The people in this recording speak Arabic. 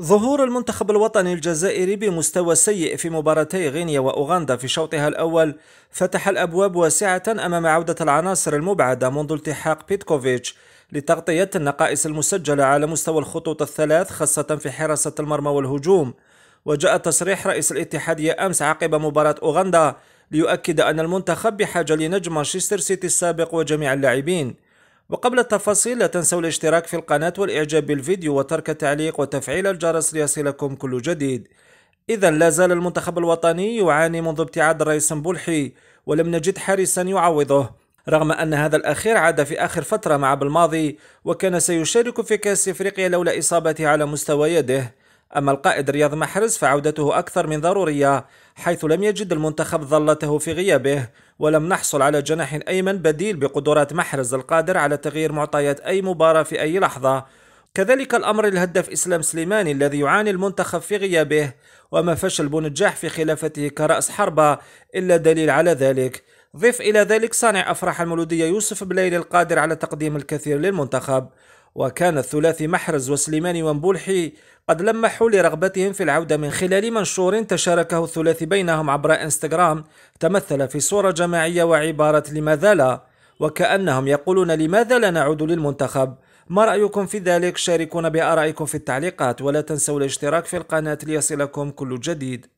ظهور المنتخب الوطني الجزائري بمستوى سيء في مباراتي غينيا وأوغندا في شوطها الأول فتح الأبواب واسعة أمام عودة العناصر المبعدة منذ التحاق بيتكوفيتش لتغطية النقائص المسجلة على مستوى الخطوط الثلاث خاصة في حراسة المرمى والهجوم وجاء تصريح رئيس الاتحادية أمس عقب مباراة أوغندا ليؤكد أن المنتخب بحاجة لنجم مانشستر سيتي السابق وجميع اللاعبين وقبل التفاصيل لا تنسوا الاشتراك في القناة والإعجاب بالفيديو وترك تعليق وتفعيل الجرس ليصلكم كل جديد إذا لا زال المنتخب الوطني يعاني منذ ابتعاد الرئيس بولحي ولم نجد حارسا يعوضه رغم أن هذا الأخير عاد في آخر فترة مع بالماضي وكان سيشارك في كأس إفريقيا لولا إصابته على مستوى يده أما القائد رياض محرز فعودته أكثر من ضرورية حيث لم يجد المنتخب ظلته في غيابه ولم نحصل على جناح أيمن بديل بقدرات محرز القادر على تغيير معطيات أي مباراة في أي لحظة كذلك الأمر الهدف إسلام سليماني الذي يعاني المنتخب في غيابه وما فشل بونجاح في خلافته كرأس حربة إلا دليل على ذلك ضف إلى ذلك صانع أفراح المولودية يوسف بليلي القادر على تقديم الكثير للمنتخب وكان الثلاثي محرز وسليماني ومبولحي قد لمحوا لرغبتهم في العودة من خلال منشور تشاركه الثلاثي بينهم عبر انستغرام تمثل في صورة جماعية وعبارة لماذا لا وكأنهم يقولون لماذا لا نعود للمنتخب ما رأيكم في ذلك شاركونا بآرائكم في التعليقات ولا تنسوا الاشتراك في القناة ليصلكم كل جديد